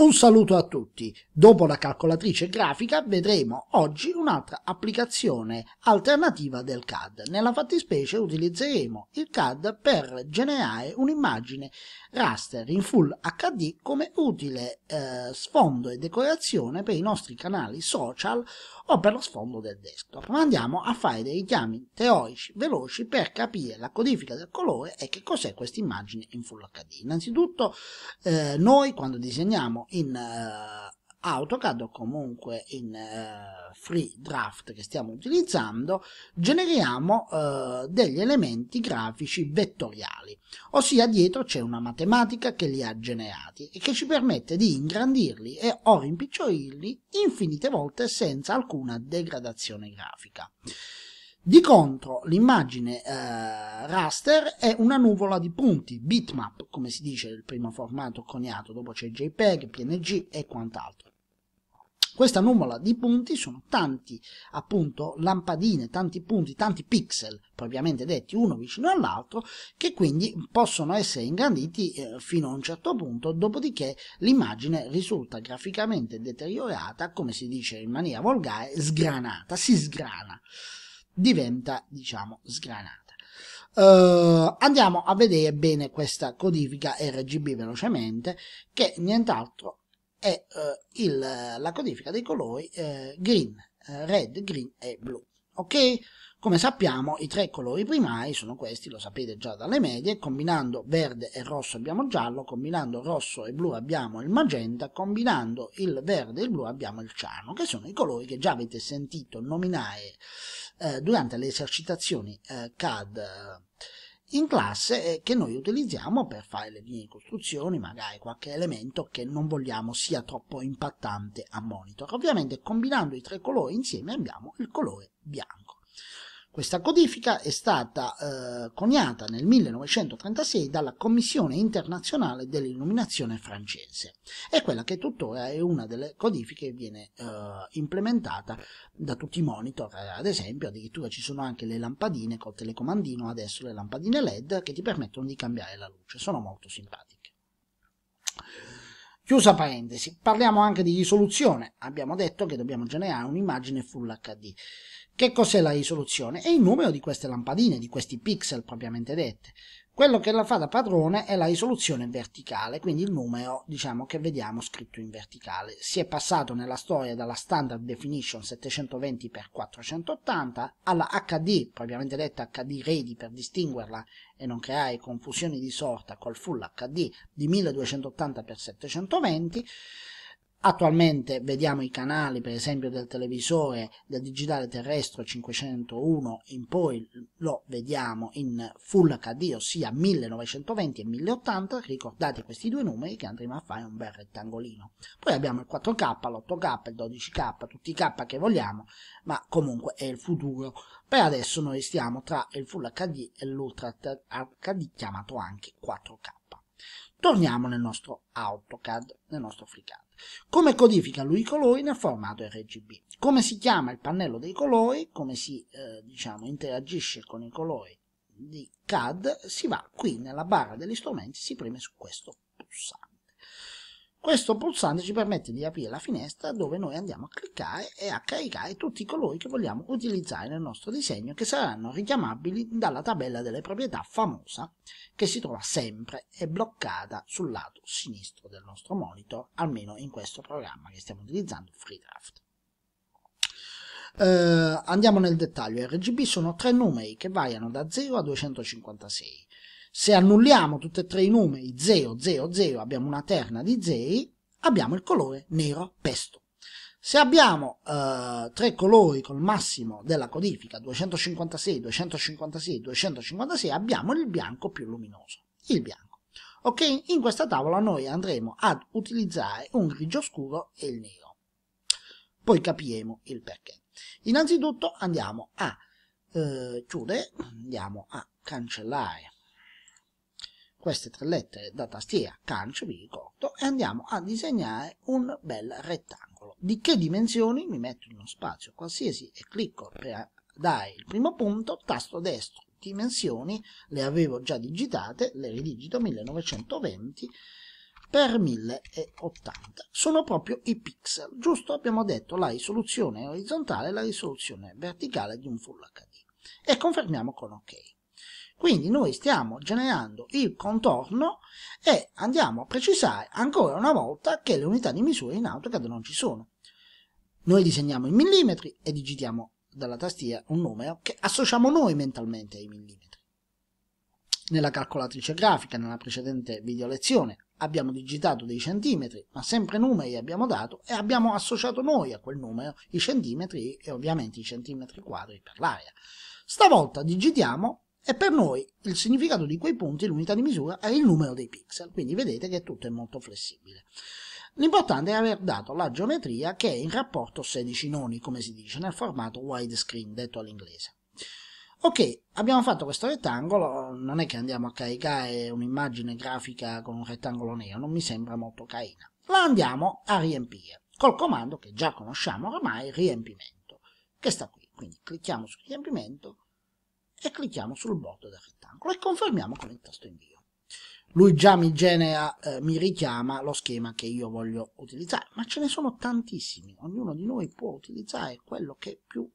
Un saluto a tutti. Dopo la calcolatrice grafica vedremo oggi un'altra applicazione alternativa del CAD. Nella fattispecie utilizzeremo il CAD per generare un'immagine raster in Full HD come utile eh, sfondo e decorazione per i nostri canali social o per lo sfondo del desktop. Ma andiamo a fare dei richiami teorici veloci per capire la codifica del colore e che cos'è questa immagine in Full HD. Innanzitutto eh, noi quando disegniamo in uh, AutoCAD o comunque in uh, Free Draft che stiamo utilizzando, generiamo uh, degli elementi grafici vettoriali, ossia dietro c'è una matematica che li ha generati e che ci permette di ingrandirli e o rimpicciolirli infinite volte senza alcuna degradazione grafica. Di contro, l'immagine eh, raster è una nuvola di punti, bitmap, come si dice nel primo formato coniato, dopo c'è JPEG, PNG e quant'altro. Questa nuvola di punti sono tanti, appunto, lampadine, tanti punti, tanti pixel, propriamente detti, uno vicino all'altro, che quindi possono essere ingranditi eh, fino a un certo punto, dopodiché l'immagine risulta graficamente deteriorata, come si dice in maniera volgare, sgranata, si sgrana diventa, diciamo, sgranata. Uh, andiamo a vedere bene questa codifica RGB velocemente, che nient'altro è uh, il, la codifica dei colori uh, green, red, green e blu. Ok? Come sappiamo i tre colori primari sono questi, lo sapete già dalle medie, combinando verde e rosso abbiamo giallo, combinando rosso e blu abbiamo il magenta, combinando il verde e il blu abbiamo il ciano, che sono i colori che già avete sentito nominare eh, durante le esercitazioni eh, CAD eh, in classe eh, che noi utilizziamo per fare le linee di costruzione, magari qualche elemento che non vogliamo sia troppo impattante a monitor. Ovviamente combinando i tre colori insieme abbiamo il colore bianco. Questa codifica è stata eh, coniata nel 1936 dalla Commissione internazionale dell'illuminazione francese. È quella che tuttora è una delle codifiche che viene eh, implementata da tutti i monitor, eh, ad esempio, addirittura ci sono anche le lampadine col telecomandino, adesso le lampadine LED che ti permettono di cambiare la luce, sono molto simpatiche. Chiusa parentesi, parliamo anche di risoluzione. Abbiamo detto che dobbiamo generare un'immagine Full HD. Che cos'è la risoluzione? È il numero di queste lampadine, di questi pixel propriamente dette. Quello che la fa da padrone è la risoluzione verticale, quindi il numero diciamo, che vediamo scritto in verticale. Si è passato nella storia dalla standard definition 720x480 alla HD, propriamente detta HD ready per distinguerla e non creare confusioni di sorta col full HD di 1280x720 Attualmente vediamo i canali, per esempio, del televisore del digitale terrestre 501 in poi lo vediamo in Full HD, ossia 1920 e 1080, ricordate questi due numeri che andremo a fare un bel rettangolino. Poi abbiamo il 4K, l'8K, il 12K, tutti i K che vogliamo, ma comunque è il futuro. Per adesso noi stiamo tra il Full HD e l'Ultra HD chiamato anche 4K. Torniamo nel nostro AutoCAD, nel nostro FreeCAD. Come codifica lui i colori nel formato RGB? Come si chiama il pannello dei colori? Come si eh, diciamo, interagisce con i colori di CAD? Si va qui nella barra degli strumenti, si preme su questo pulsante. Questo pulsante ci permette di aprire la finestra dove noi andiamo a cliccare e a caricare tutti i colori che vogliamo utilizzare nel nostro disegno che saranno richiamabili dalla tabella delle proprietà famosa che si trova sempre e bloccata sul lato sinistro del nostro monitor, almeno in questo programma che stiamo utilizzando, FreeDraft. Uh, andiamo nel dettaglio, RGB sono tre numeri che variano da 0 a 256 se annulliamo tutti e tre i numeri 0, 0, 0, abbiamo una terna di 0, abbiamo il colore nero pesto. Se abbiamo eh, tre colori col massimo della codifica 256, 256, 256, abbiamo il bianco più luminoso, il bianco. Ok, in questa tavola noi andremo ad utilizzare un grigio scuro e il nero. Poi capiremo il perché. Innanzitutto andiamo a eh, chiudere, andiamo a cancellare queste tre lettere da tastiera, calcio, vi ricordo, e andiamo a disegnare un bel rettangolo. Di che dimensioni? Mi metto in uno spazio qualsiasi e clicco per dare il primo punto, tasto destro, dimensioni, le avevo già digitate, le ridigito 1920 per 1080 sono proprio i pixel giusto abbiamo detto la risoluzione orizzontale e la risoluzione verticale di un full hd e confermiamo con ok quindi noi stiamo generando il contorno e andiamo a precisare ancora una volta che le unità di misura in AutoCAD non ci sono. Noi disegniamo in millimetri e digitiamo dalla tastiera un numero che associamo noi mentalmente ai millimetri. Nella calcolatrice grafica, nella precedente video lezione, abbiamo digitato dei centimetri, ma sempre numeri abbiamo dato e abbiamo associato noi a quel numero i centimetri e ovviamente i centimetri quadri per l'area. Stavolta digitiamo e per noi il significato di quei punti, l'unità di misura, è il numero dei pixel, quindi vedete che tutto è molto flessibile. L'importante è aver dato la geometria che è in rapporto 16 noni, come si dice, nel formato widescreen, detto all'inglese. Ok, abbiamo fatto questo rettangolo, non è che andiamo a caricare un'immagine grafica con un rettangolo nero, non mi sembra molto carina. La andiamo a riempire, col comando che già conosciamo oramai, riempimento, che sta qui. Quindi clicchiamo su riempimento e clicchiamo sul bordo del rettangolo e confermiamo con il tasto invio. Lui già mi genera, eh, mi richiama lo schema che io voglio utilizzare, ma ce ne sono tantissimi, ognuno di noi può utilizzare quello che più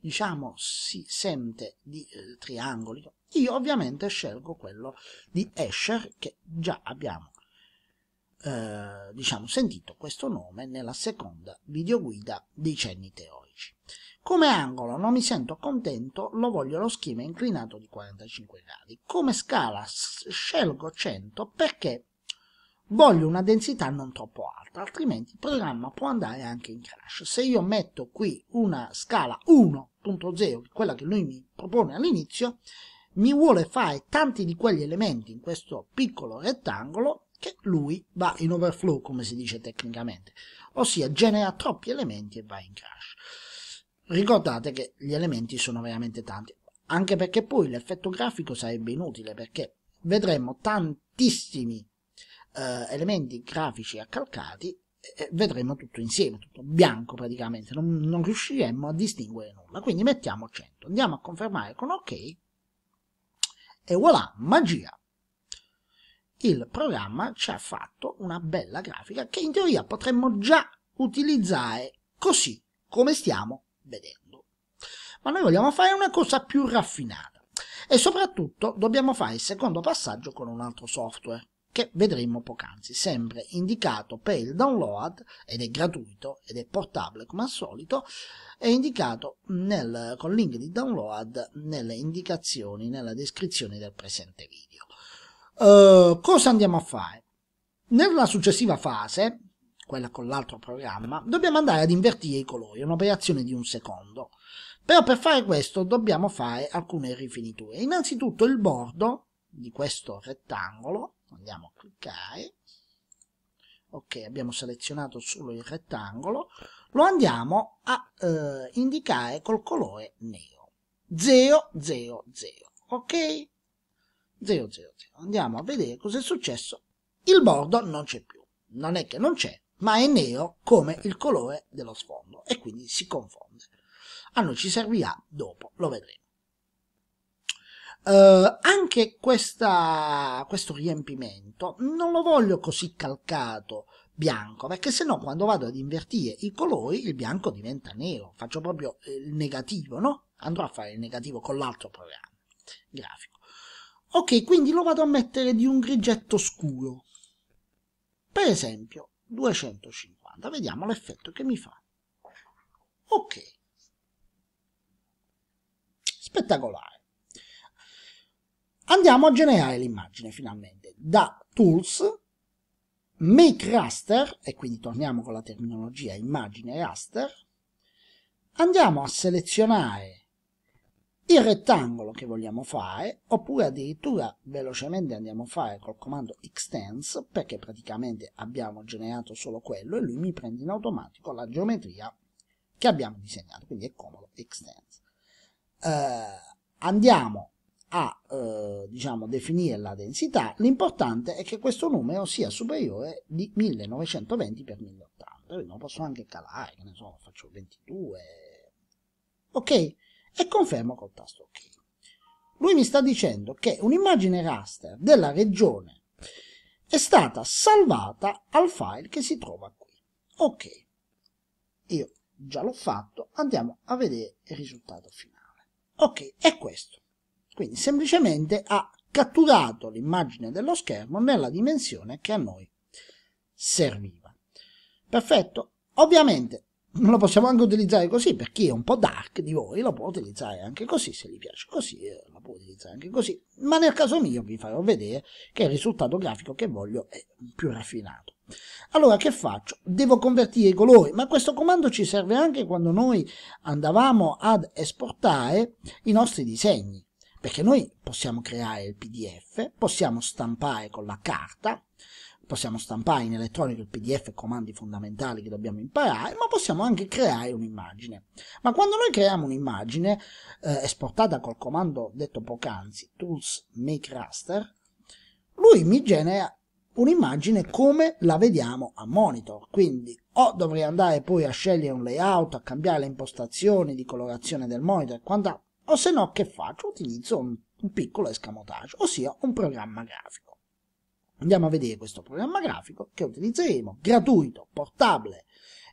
diciamo si sente di eh, triangoli. Io ovviamente scelgo quello di Escher che già abbiamo eh, diciamo sentito questo nome nella seconda videoguida dei cenni teorici. Come angolo non mi sento contento, lo voglio lo schema inclinato di 45 gradi. Come scala scelgo 100 perché voglio una densità non troppo alta, altrimenti il programma può andare anche in crash. Se io metto qui una scala 1.0, quella che lui mi propone all'inizio, mi vuole fare tanti di quegli elementi in questo piccolo rettangolo che lui va in overflow, come si dice tecnicamente, ossia genera troppi elementi e va in crash ricordate che gli elementi sono veramente tanti, anche perché poi l'effetto grafico sarebbe inutile perché vedremmo tantissimi eh, elementi grafici accalcati e vedremo tutto insieme, tutto bianco praticamente, non, non riusciremmo a distinguere nulla, quindi mettiamo 100, andiamo a confermare con ok e voilà, magia! Il programma ci ha fatto una bella grafica che in teoria potremmo già utilizzare così come stiamo vedendo. Ma noi vogliamo fare una cosa più raffinata e soprattutto dobbiamo fare il secondo passaggio con un altro software che vedremo poc'anzi, sempre indicato per il download ed è gratuito ed è portabile come al solito, è indicato nel, con link di download nelle indicazioni, nella descrizione del presente video. Uh, cosa andiamo a fare? Nella successiva fase, quella con l'altro programma, dobbiamo andare ad invertire i colori, è un'operazione di un secondo. Però per fare questo dobbiamo fare alcune rifiniture. Innanzitutto il bordo di questo rettangolo, andiamo a cliccare, ok abbiamo selezionato solo il rettangolo, lo andiamo a eh, indicare col colore nero, 0, 0, 0, ok? 0, 0, 0. Andiamo a vedere cosa è successo. Il bordo non c'è più. Non è che non c'è, ma è nero come il colore dello sfondo e quindi si confonde. A noi ci servirà dopo, lo vedremo. Uh, anche questa, questo riempimento non lo voglio così calcato bianco perché sennò quando vado ad invertire i colori il bianco diventa nero faccio proprio eh, il negativo no? andrò a fare il negativo con l'altro programma grafico ok quindi lo vado a mettere di un grigetto scuro per esempio 250 vediamo l'effetto che mi fa ok spettacolare andiamo a generare l'immagine finalmente da tools make raster e quindi torniamo con la terminologia immagine raster andiamo a selezionare il rettangolo che vogliamo fare oppure addirittura velocemente andiamo a fare col comando extends perché praticamente abbiamo generato solo quello e lui mi prende in automatico la geometria che abbiamo disegnato quindi è comodo extends uh, andiamo a eh, diciamo definire la densità l'importante è che questo numero sia superiore di 1920 x 1080 lo posso anche calare che ne so faccio 22 ok e confermo col tasto ok. Lui mi sta dicendo che un'immagine raster della regione è stata salvata al file che si trova qui. Ok, io già l'ho fatto, andiamo a vedere il risultato finale. Ok, è questo. Quindi semplicemente ha catturato l'immagine dello schermo nella dimensione che a noi serviva. Perfetto. Ovviamente non la possiamo anche utilizzare così per chi è un po' dark di voi lo può utilizzare anche così se gli piace così eh, lo può utilizzare anche così ma nel caso mio vi farò vedere che il risultato grafico che voglio è più raffinato allora che faccio? Devo convertire i colori, ma questo comando ci serve anche quando noi andavamo ad esportare i nostri disegni, perché noi possiamo creare il PDF, possiamo stampare con la carta, possiamo stampare in elettronico il PDF e comandi fondamentali che dobbiamo imparare, ma possiamo anche creare un'immagine. Ma quando noi creiamo un'immagine eh, esportata col comando detto poc'anzi, tools make raster, lui mi genera un'immagine come la vediamo a monitor, quindi o dovrei andare poi a scegliere un layout, a cambiare le impostazioni di colorazione del monitor quant'altro, o se no che faccio? Utilizzo un, un piccolo escamotage, ossia un programma grafico. Andiamo a vedere questo programma grafico che utilizzeremo, gratuito, portabile,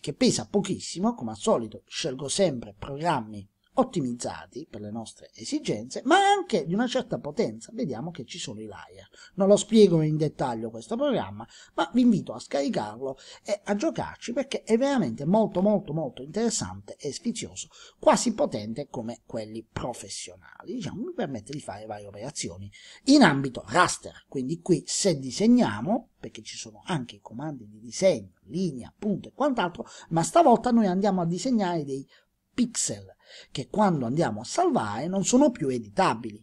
che pesa pochissimo, come al solito scelgo sempre programmi ottimizzati per le nostre esigenze, ma anche di una certa potenza. Vediamo che ci sono i layer. Non lo spiego in dettaglio questo programma, ma vi invito a scaricarlo e a giocarci perché è veramente molto molto molto interessante e sfizioso, quasi potente come quelli professionali. Diciamo, mi permette di fare varie operazioni in ambito raster, quindi qui se disegniamo perché ci sono anche i comandi di disegno, linea, punto e quant'altro, ma stavolta noi andiamo a disegnare dei pixel che quando andiamo a salvare non sono più editabili.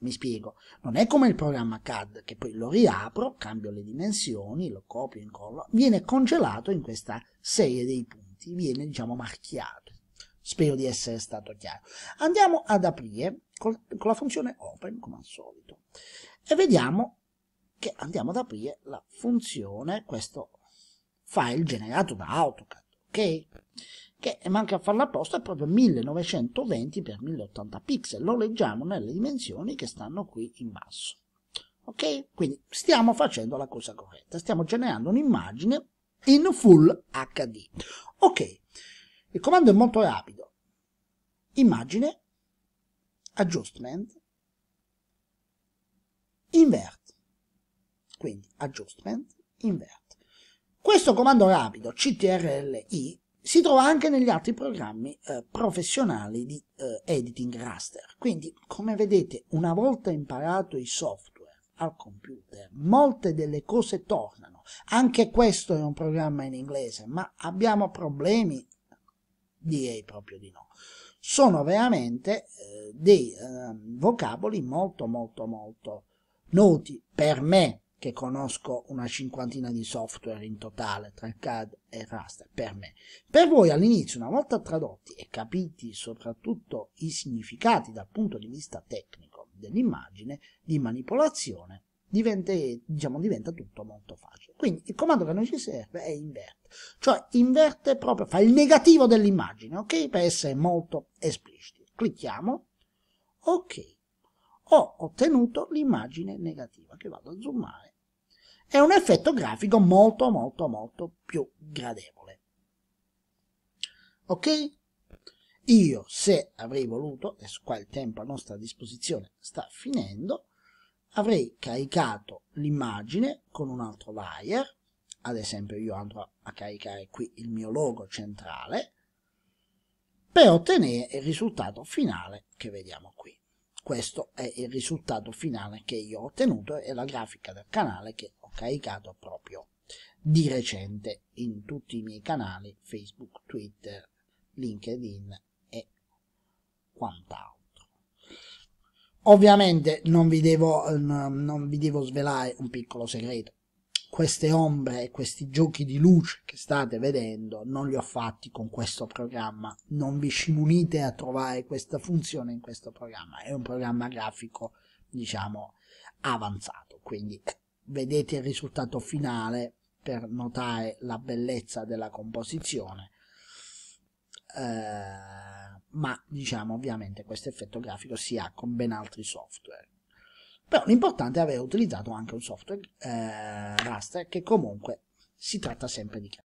Mi spiego, non è come il programma CAD che poi lo riapro, cambio le dimensioni, lo copio e incollo, viene congelato in questa serie dei punti, viene diciamo marchiato. Spero di essere stato chiaro. Andiamo ad aprire con, con la funzione open come al solito e vediamo che andiamo ad aprire la funzione, questo file generato da AutoCAD, ok? che manca a farla apposta è proprio 1920x1080 pixel, lo leggiamo nelle dimensioni che stanno qui in basso. Ok? Quindi stiamo facendo la cosa corretta, stiamo generando un'immagine in Full HD. Ok, il comando è molto rapido. Immagine, adjustment, invert. Quindi adjustment, invert. Questo comando rapido, ctrl si trova anche negli altri programmi eh, professionali di eh, editing raster. Quindi, come vedete, una volta imparato i software al computer, molte delle cose tornano. Anche questo è un programma in inglese, ma abbiamo problemi? Direi proprio di no. Sono veramente eh, dei ehm, vocaboli molto molto molto noti per me che conosco una cinquantina di software in totale tra CAD e Raster per me. Per voi all'inizio, una volta tradotti e capiti soprattutto i significati dal punto di vista tecnico dell'immagine, di manipolazione, diventa, diciamo, diventa tutto molto facile. Quindi il comando che noi ci serve è invert, cioè inverte proprio, fa il negativo dell'immagine, ok? Per essere molto espliciti. Clicchiamo, ok, ho ottenuto l'immagine negativa che vado a zoomare è un effetto grafico molto molto molto più gradevole. Ok? Io se avrei voluto, adesso qua il tempo a nostra disposizione sta finendo, avrei caricato l'immagine con un altro layer, ad esempio io andrò a caricare qui il mio logo centrale, per ottenere il risultato finale che vediamo qui questo è il risultato finale che io ho ottenuto e la grafica del canale che ho caricato proprio di recente in tutti i miei canali Facebook, Twitter, LinkedIn e quant'altro. Ovviamente non vi, devo, eh, non vi devo svelare un piccolo segreto, queste ombre e questi giochi di luce che state vedendo non li ho fatti con questo programma. Non vi scimunite a trovare questa funzione in questo programma. È un programma grafico, diciamo, avanzato. Quindi vedete il risultato finale per notare la bellezza della composizione. Eh, ma diciamo ovviamente questo effetto grafico si ha con ben altri software però l'importante è aver utilizzato anche un software eh, Rust che comunque si tratta sempre di chiave.